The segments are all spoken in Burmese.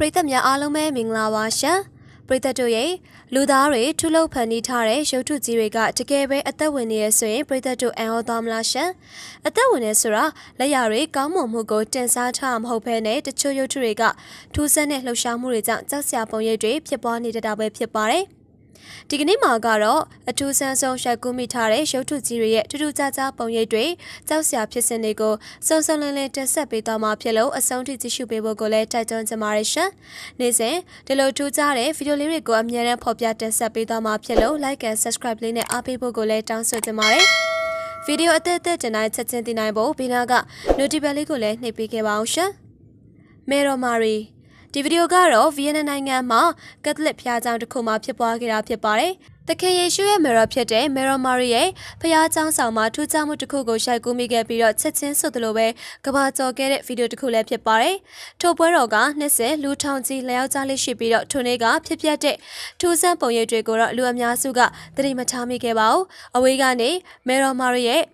ပရိသတ်များအားလုံးပဲမင်္ဂလာပါရှင်ပရိသတ်တို့ရဲ့လူသားတွေထုလုပ်ဖန်တီးထားတဲ့ရုပ်ထုကြီးတွေကတကယ်ပဲအသက်ဝင်နေရဆိုရင်ပရိသတ်တို့အံ့ဩသားမလားရှင်အသက်ဝင်နေဆိုတာလက်ရတွေကောင်းမွန်မှုကိုတင်စားထားမဟုတ်ဘဲနဲ့တချို့ရုပ်ထုတွေကထူးဆန်းတဲ့လှုပ်ရှားမှုတွေကြောင့်ကြောက်စရာပုံရိပ်တွေဖြစ်ပေါ်နေတတ်တာပဲဖြစ်ပါတယ်။ဒီကနေ့မှာကတော့အထူးဆန်းဆုံးရိုက်ကူးမိထားတဲ့ရုပ်ထုကြီးတွေရဲ့ထူးထူးခြားခြားပုံရိပ်တွေကြောက်စရာဖြစ်စဉ်တွေကိုစုံစုံလင်လင်တင်ဆက်ပေးသွားမှာဖြစ်လို့အဆုံးထိကြည့်ရှုပေးဖို့ကိုလည်းတိုက်တွန်းချင်ပါတယ်ရှင်။နေ့စဉ်ဒီလိုထူးခြားတဲ့ဗီဒီယိုလေးတွေကိုအမြဲတမ်းဖော်ပြတင်ဆက်ပေးသွားမှာဖြစ်လို့ like and subscribe လေးနဲ့အားပေးဖို့ကိုလည်းတောင်းဆိုချင်ပါတယ်။ဗီဒီယိုအသက်အသက်တင်တိုင်းချက်ချင်းတင်နိုင်ဖို့ဘေးနားက notification လေးကိုလည်းနှိပ်ပေးခဲ့ပါအောင်ရှင်။မေရိုမာရီဒီဗီဒီယိုကတော့ဗီယက်နမ်နိုင်ငံမှာကက်သလစ်ဘုရားကျောင်းတစ်ခုမှာဖြစ်ပွားခဲ့တာဖြစ်ပါတယ်။တခင်ယေရှုရဲ့မေရောဖြစ်တဲ့မေရောမာရီရဲ့ဖခင်ကျောင်းဆောင်မှာထူးခြားမှုတစ်ခုကိုရိုက်ကူးမိခဲ့ပြီးတော့ချက်ချင်းဆုတ်တယ်လို့ပဲကဘာကျော်ခဲ့တဲ့ဗီဒီယိုတစ်ခုလည်းဖြစ်ပါတယ်။ထိုပွဲတော်က20လူထောင်ကြီးလျောက်ကြားလေးရှိပြီးတော့ထိုနေ့ကဖြစ်ပျက်တဲ့ထူးဆန်းပုံရိပ်တွေကိုတော့လူအများစုကသတိမထားမိခဲ့ပါဘူး။အဝေးကနေမေရောမာရီရဲ့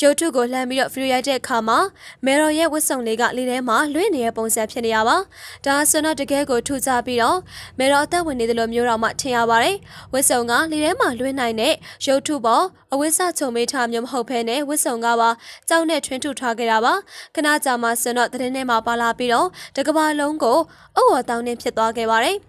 ရုပ်ထုကိုလှမ်းပြီးတော့ဗီဒီယိုရိုက်တဲ့အခါမှာမယ်တော်ရဲ့ဝတ်စုံလေးကလေထဲမှာလွင့်နေတဲ့ပုံစံဖြစ်နေရပါ။ဒါဆိုတော့တကယ်ကိုထူကြပြီးတော့မယ်တော်အသက်ဝင်နေတယ်လို့မျိုးတော်မှထင်ရပါတယ်။ဝတ်စုံကလေထဲမှာလွင့်နိုင်တဲ့ရုပ်ထုပေါ်အဝိစချုံမေးထားမျိုးမဟုတ်ဘဲနဲ့ဝတ်စုံကပါကြောက်နဲ့ထွင်းထုထားခဲ့တာပါ။ခဏကြာမှဆိုတော့သတင်းထဲမှာပါလာပြီးတော့တကဘာလုံးကိုအဝေါ်တောင်းနေဖြစ်သွားခဲ့ပါတယ်။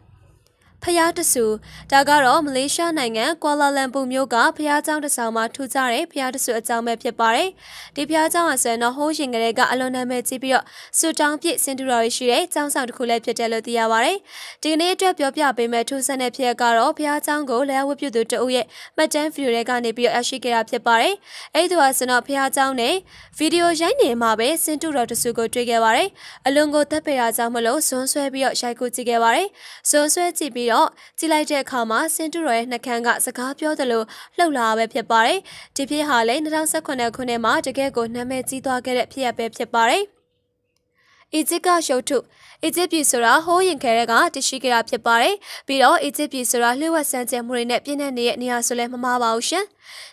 ဖျားတဆူဒါကတော့မလေးရှားနိုင်ငံကွာလာလမ်ပူမြို့ကဖျားကျောင်းတစ်ဆောင်မှာထူကြတဲ့ဖျားတဆူအကြောင်းပဲဖြစ်ပါတယ်ဒီဖျားကျောင်းအစံတော့ဟိုးရင်ကလေးကအလွန်နာမည်ကြီးပြီးတော့စူတောင်းပြည့်စင်တူတော်ရရှိတဲ့ကျောင်းဆောင်တစ်ခုလည်းဖြစ်တယ်လို့သိရပါတယ်ဒီကနေ့အတွက်ပြောပြပေးမယ့်ထူဆန်းတဲ့ဖျားကတော့ဖျားကျောင်းကိုလက်ဝတ်ပြုသူတအုပ်ရဲ့မှတ်တမ်းဗီဒီယိုတွေကနေပြီးတော့ရရှိခဲ့တာဖြစ်ပါတယ်အဲ့ဒီတော့စတော့ဖျားကျောင်းနဲ့ဗီဒီယိုရိုက်နေမှာပဲစင်တူတော်တဆူကိုတွေ့ခဲ့ပါတယ်အလွန်ကိုသက်ပေတာကြောင့်မလို့ဇွန်းဆွဲပြီးတော့ရိုက်ကူကြည့်ခဲ့ပါတယ်ဇွန်းဆွဲကြည့်ပြီးတော့တော့ကြည့်လိုက်တဲ့အခါမှာစင်တူရောရဲ့နှကန်းကစကားပြောသလိုလှုပ်လာပဲဖြစ်ပါတယ်။ဒီဖြစ်ဟာလည်း2018ခုနှစ်မှာတကယ့်ကိုနာမည်ကြီးသွားခဲ့တဲ့ဖြစ်ရပ်ပဲဖြစ်ပါတယ်။အီဂျစ်ကရုပ်ထုအီဂျစ်ပြည်ဆိုတာဟိုးရင်ခဲတဲ့ကတရှိခဲ့တာဖြစ်ပါတယ်ပြီးတော့အီဂျစ်ပြည်ဆိုတာလျှို့ဝှက်စံကျယ်မှုတွေနဲ့ပြည့်နှက်နေတဲ့နေရာဆိုလဲမမှားပါဘူးရှင်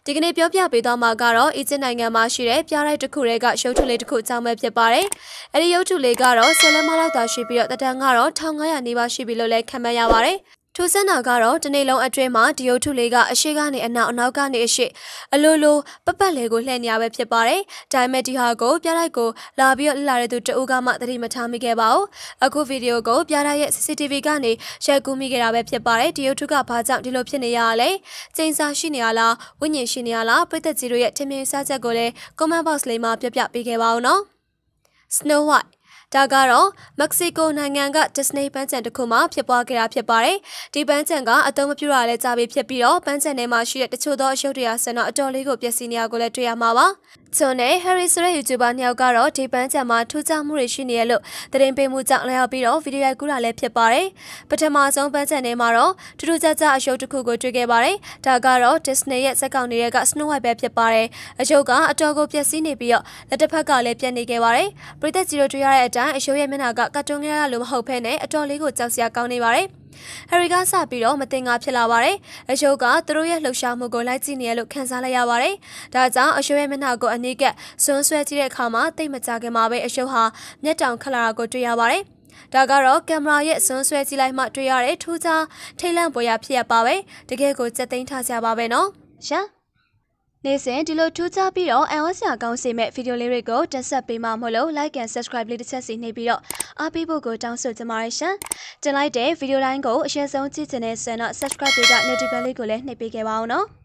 ဒီကနေ့ပြောပြပေးသွားမှာကတော့အီဂျစ်နိုင်ငံမှာရှိတဲ့ပြားရိုက်တစ်ခုတည်းကရုပ်ထုလေးတစ်ခုအကြောင်းပဲဖြစ်ပါတယ်အဲဒီရုပ်ထုလေးကတော့ဆယ်လမ်းမလောက်သာရှိပြီးတော့တတန်ကတော့1500နီးပါးရှိပြီလို့လည်းခန့်မှန်းရပါတယ်ထူးဆန်းတာကတော့ဒီနေ့လုံးအတွင်းမှာဒီယုတ်ထုလေးကအရှိကနေအနောက်အနောက်ကနေအရှိအလိုလိုပပတ်လေးကိုလှည့်နေရပဲဖြစ်ပါတယ်။ဒါပေမဲ့ဒီဟာကိုပြလိုက်ကိုလာပြီးတော့လာတဲ့သူတအုပ်ကမှသတိမထားမိခဲ့ပါဘူး။အခုဗီဒီယိုကိုပြလိုက်ရဲ့ CCTV ကနေရိုက်ကူးမိခဲ့တာပဲဖြစ်ပါတယ်။ဒီယုတ်ထုကဘာကြောင့်ဒီလိုဖြစ်နေရလဲ။ချိန်စာရှိနေရလားဝိညာဉ်ရှိနေရလားပြည်သက်ကြီးတို့ရဲ့ထင်မြင်စားချက်ကိုလည်း comment box လေးမှာပြပြပေးခဲ့ပါဦးနော်။ Snow White ဒါကတော့မက္ကဆီကိုနိုင်ငံက Disney ပန်းခြံတစ်ခုမှာဖြစ်ပွားခဲ့တာဖြစ်ပါတယ်။ဒီပန်းခြံကအသုံးမပြုရလဲကြပြီဖြစ်ပြီးတော့ပန်းခြံထဲမှာရှိတဲ့တချို့သောအရုပ်တရားစံတော်အတော်လေးကိုပျက်စီးနေရကိုလည်းတွေ့ရမှာပါ။ဂျွန်နဲ့ Harry ဆိုတဲ့ YouTuber နှစ်ယောက်ကတော့ဒီပန်းချံမှာထူးခြားမှုတွေရှိနေရလို့သတင်းပေးမှုကြောင့်လျှောက်ပြီးတော့ဗီဒီယိုရိုက်ကူးတာလည်းဖြစ်ပါတယ်။ပထမဆုံးပန်းချံထဲမှာတော့ထူးထူးခြားခြားအရုပ်တစ်ခုကိုတွေ့ခဲ့ပါတယ်။ဒါကတော့ Disney ရဲ့စက်ကောင်တွေက Snow White ပဲဖြစ်ပါတယ်။အရုပ်ကအတော်ကိုပျက်စီးနေပြီးတော့လက်တစ်ဖက်ကလည်းပြတ်နေခဲ့ပါတယ်။ပရိသတ်ကြီးတို့တွေ့ရတဲ့အတိုင်းအရုပ်ရဲ့မျက်နှာကကတ်တွန်းကလေးလိုမဟုတ်ဘဲနဲ့အတော်လေးကိုကြောက်စရာကောင်းနေပါတယ်။။ဟယ်ရီကစပြီးတော့မတင်ငါဖြစ်လာပါတယ်။အယုတ်ကသူတို့ရဲ့လှုပ်ရှားမှုကိုလိုက်ကြည့်နေရလို့ခံစားလိုက်ရပါတယ်။ဒါကြောင့်အယုတ်ရဲ့မျက်နှာကိုအနည်းကစွန်းဆွဲကြည့်တဲ့အခါမှာတိတ်မကြခင်မှာပဲအယုတ်ဟာမျက်တောင်ခလာကိုတွေ့ရပါတယ်။ဒါကတော့ကင်မရာရဲ့စွန်းဆွဲကြည့်လိုက်မှတွေ့ရတဲ့ထူးခြားထိတ်လန့်ပွဲရဖြစ်ရပါပဲတကယ်ကိုစက်သိမ်းထားကြပါပဲနော်ရှာနေ့စဉ်ဒီလိုထူးခြားပြီးတော့အန်ဝဆရာကောင်းစီမဲ့ဗီဒီယိုလေးတွေကိုတင်ဆက်ပေးမှာမို့လို့ like and subscribe လေးတစ်ချက်စီနှိပ်ပြီးတော့အားပေးဖို့ကိုတောင်းဆိုချင်ပါတယ်ရှင်။တင်လိုက်တဲ့ဗီဒီယိုတိုင်းကိုအရင်ဆုံးကြည့်ချင်တဲ့ဆန်တော့ subscribe တွေက notification လေးကိုလည်းနှိပ်ပေးခဲ့ပါအောင်နော်။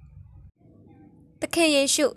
သခင်ယေရှု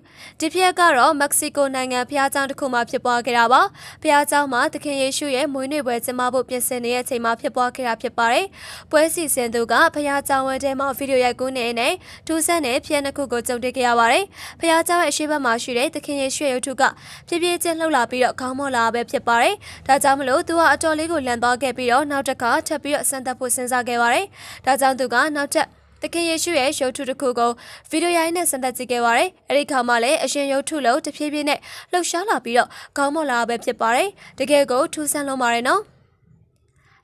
ဒီဖြစ်ကတော့မက္ကဆီကိုနိုင်ငံဖျားကျောင်းတစ်ခုမှာဖြစ်ပွားခဲ့တာပါဖျားကျောင်းမှာသခင်ယေရှုရဲ့မွေးနေ့ပွဲကျင်းပဖို့ပြင်ဆင်နေတဲ့အချိန်မှာဖြစ်ပွားခဲ့တာဖြစ်ပါတယ်ပွဲစီစဉ်သူကဖျားကျောင်းဝဲထဲမှာဗီဒီယိုရိုက်ကူးနေနေထူးဆန်းတဲ့ဖျက်နှစ်ခုကိုကြုံတွေ့ခဲ့ရပါတယ်ဖျားကျောင်းရဲ့အရှိတ်မှာရှိတဲ့သခင်ယေရှုရဲ့ရုပ်ထုကပြပြချင်းလှုပ်လာပြီးတော့ခေါင်းမောလာပဲဖြစ်ပါတယ်ဒါကြောင့်မလို့သူကအတော်လေးကိုလန်သွားခဲ့ပြီးတော့နောက်တစ်ခါထပ်ပြီးတော့ဆန်သက်ဖို့စဉ်းစားခဲ့ပါတယ်ဒါကြောင့်သူကနောက်ထပ်သခင်ယေရှုရဲ့ရုပ်ထုတစ်ခုကိုဗီဒီယိုရိုင်းနဲ့ဆန်သက်ကြည့်ခဲ့ပါတယ်။အဲဒီခါမှာလည်းအရှင်ရုပ်ထုလုံးတစ်ဖြည်းဖြည်းနဲ့လှုပ်ရှားလာပြီးတော့ခေါင်းမော်လာပဲဖြစ်ပါတယ်။တကယ်ကိုထူးဆန်းလွန်ပါတယ်နော်။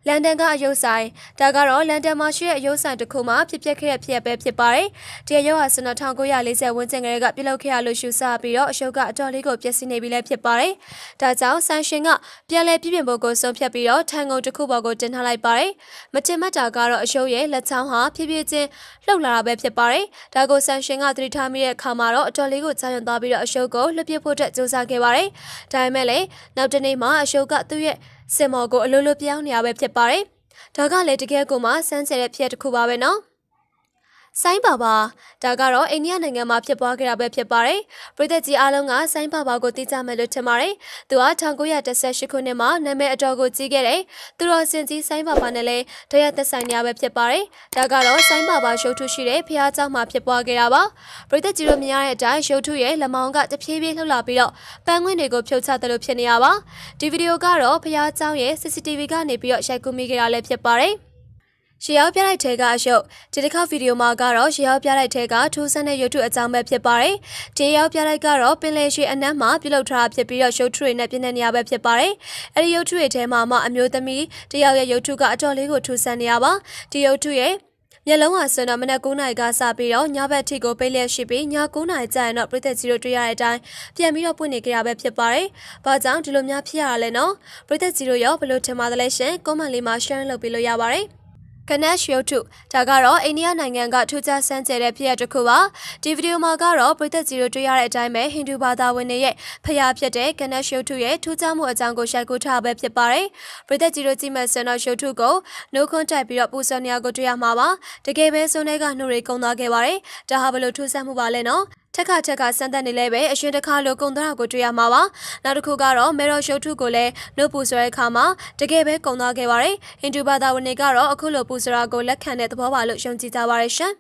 လန်ဒန်ကအယုတ်ဆိုင်ဒါကတော့လန်ဒန်မှာရှိတဲ့အယုတ်ဆိုင်တစ်ခုမှာဖြစ်ပျက်ခဲ့တဲ့ဖြစ်ရပ်ပဲဖြစ်ပါတယ်။ဒီအယုတ်ဟာစန1940ဝန်းကျင်ကလေးကပြုလုပ်ခဲ့ရလို့ယူဆပြီးတော့အယုတ်ကအတော်လေးကိုပျက်စီးနေပြီလည်းဖြစ်ပါတယ်။ဒါကြောင့်ဆန်ရှင်ကပြန်လည်ပြပြင်ဖို့ကိုဆုံးဖြတ်ပြီးတော့ထန်ကုန်တစ်ခုပေါ်ကိုတင်ထားလိုက်ပါတယ်။မတင်မတာကတော့အယုတ်ရဲ့လက်ချောင်းဟာဖြည်းဖြည်းချင်းလှုပ်လာတာပဲဖြစ်ပါတယ်။ဒါကိုဆန်ရှင်ကသတိထားမိတဲ့အခါမှာတော့အတော်လေးကိုကြာရွံ့သွားပြီးတော့အယုတ်ကိုလှပြဖို့အတွက်စူးစမ်းခဲ့ပါတယ်။ဒါပေမဲ့လည်းနောက်တနေ့မှအယုတ်ကသူ့ရဲ့စင်မော်ကိုအလိုလိုပြောင်းနေရပဲဖြစ်ပါတယ်။ဒါကလည်းတကယ်ကိုမှစမ်းဆဲတဲ့ဖြစ်တစ်ခုပါပဲနော်။ဆိုင်းဘာဘာဒါကတော့အိန္ဒိယနိုင်ငံမှာဖြစ်ပွားခဲ့တာပဲဖြစ်ပါတယ်။ပြည်သက်ကြီးအားလုံးကဆိုင်းဘာဘာကိုသိကြမယ်လို့ထင်ပါတယ်။သူဟာ1918ခုနှစ်မှာနာမည်အတော်ကိုကြီးခဲ့တယ်။သူတော်စင်ကြီးဆိုင်းဘာဘာနဲ့လည်းတရားသက်ဆိုင်ရပဲဖြစ်ပါတယ်။ဒါကတော့ဆိုင်းဘာဘာရုပ်ထုရှိတဲ့ဖျားเจ้าမှာဖြစ်ပွားခဲ့တာပါ။ပြည်သက်ကြီးတို့မြင်ရတဲ့အတိုင်းရုပ်ထုရဲ့လက်မောင်းကတဖြည်းဖြည်းလှုပ်လာပြီးတော့ပန်းခွင့်တွေကိုဖြုတ်ချတယ်လို့ဖြစ်နေရပါ။ဒီဗီဒီယိုကတော့ဖျားเจ้าရဲ့ CCTV ကနေပြီးတော့ရိုက်ကူးမိခဲ့တာလည်းဖြစ်ပါတယ်။ရှရောပြလိုက်ထဲကအရှုပ်ဒီတစ်ခါဗီဒီယိုမှာကတော့ရှရောပြလိုက်ထဲကထူးဆန်းတဲ့ရုပ်ထုအကြောင်းပဲဖြစ်ပါတယ်။ဒီရောပြလိုက်ကတော့ပင်လယ်ရွှေအနက်မှာပြုလုပ်ထားတာဖြစ်ပြီးတော့ရုပ်ထုတွေနဲ့ပြင်းတဲ့နေရာပဲဖြစ်ပါတယ်။အဲဒီရုပ်ထုတွေထဲမှာမှအမျိုးသမီးတယောက်ရဲ့ရုပ်ထုကအတော်လေးကိုထူးဆန်းနေရပါ။ဒီရုပ်ထုရဲ့မျက်လုံးဟာဆွမ်းတော့မနက်9နာရီကစပြီးတော့ညဘက်ထိကိုပိတ်လျက်ရှိပြီးည9နာရီကျရင်တော့ပြည်သက်ကြီးတို့တွေ့ရတဲ့အတိုင်းပြန်ပြီးတော့ပွင့်နေကြရပဲဖြစ်ပါတယ်။ဘာကြောင့်ဒီလိုများဖြစ်ရတာလဲနော်။ပြည်သက်ကြီးတို့ရောဘယ်လိုထင်ပါသလဲရှင်။ comment လေးမှာ share လုပ်ပေးလို့ရပါတယ်။ကနက်ရုပ်ထုဒါကတော့အိန္ဒိယနိုင်ငံကထူးခြားဆန်းကျယ်တဲ့ဖြစ်ရပ်တစ်ခုပါဒီဗီဒီယိုမှာကတော့ပရိသတ်ကြီးတို့တွေ့ရတဲ့အတိုင်းပဲဟိန္ဒူဘာသာဝင်တွေရဲ့ဖျားဖြစ်တဲ့ကနက်ရုပ်ထုရဲ့ထူးခြားမှုအကြောင်းကိုရိုက်ကူးထားပဲဖြစ်ပါတယ်ပရိသတ်ကြီးတို့ကြည့်မှဆန်တော့ရုပ်ထုကိုနှုတ်ခွန်းတိုက်ပြီးတော့ပူဇော်နေရကိုတွေ့ရမှာပါတကယ်ပဲစွန်းထဲကနှုတ်တွေကုံသွားခဲ့ပါတယ်ဒါဟာဘယ်လိုထူးဆန်းမှုပါလဲနော်ထက်ခါထက်ခါစမ်းသပ်နေလဲပဲအရှင်တခါလိုကုံသရကိုတွေ့ရမှာပါနောက်တစ်ခုကတော့မေရော့ရုပ်ထုကိုလည်းလို့ပူဆွဲအခါမှာတကယ်ပဲကုံသွားခဲ့ပါတယ်ဟိန္ဒူဘာသာဝင်တွေကတော့အခုလိုပူဆွဲတာကိုလက်ခံတဲ့သဘောပါလို့ယုံကြည်ကြပါတယ်ရှင်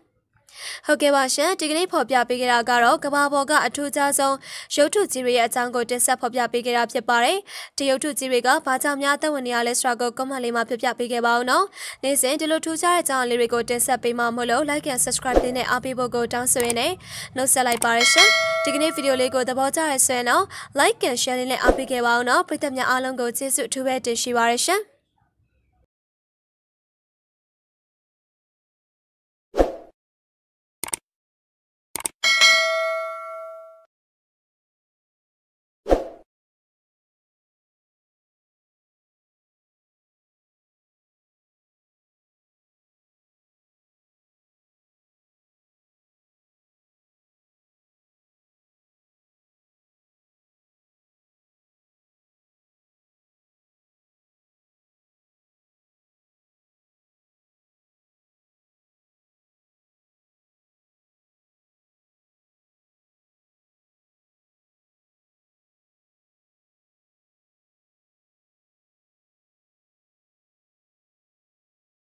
။ဟုတ်ကဲ့ပါရှင်ဒီကနေ့ဖော်ပြပေးခဲ့တာကတော့ကမ္ဘာပေါ်ကအထူးခြားဆုံးရုပ်ထုကြီးတွေရဲ့အကြောင်းကိုတင်ဆက်ဖော်ပြပေးခဲ့တာဖြစ်ပါတယ်။ဒီရုပ်ထုကြီးတွေကဘာကြောင့်များသက်ဝင်နေရလဲဆိုတာကို comment လေးမှာပြပြပေးခဲ့ပါဦးနော်။နေ့စဉ်ဒီလိုထူးခြားတဲ့အကြောင်းလေးတွေကိုတင်ဆက်ပေးမှမို့လို့ like and subscribe လေးနဲ့အားပေးဖို့ကိုတောင်းဆိုရင်းနဲ့နှုတ်ဆက်လိုက်ပါရရှင်။ဒီကနေ့ဗီဒီယိုလေးကိုသဘောကျရဆဲနော် like and share လေးနဲ့အားပေးခဲ့ပါဦးနော်။ပရိသတ်များအားလုံးကိုကျေးဇူးအထူးပဲတင်ရှိပါရရှင်။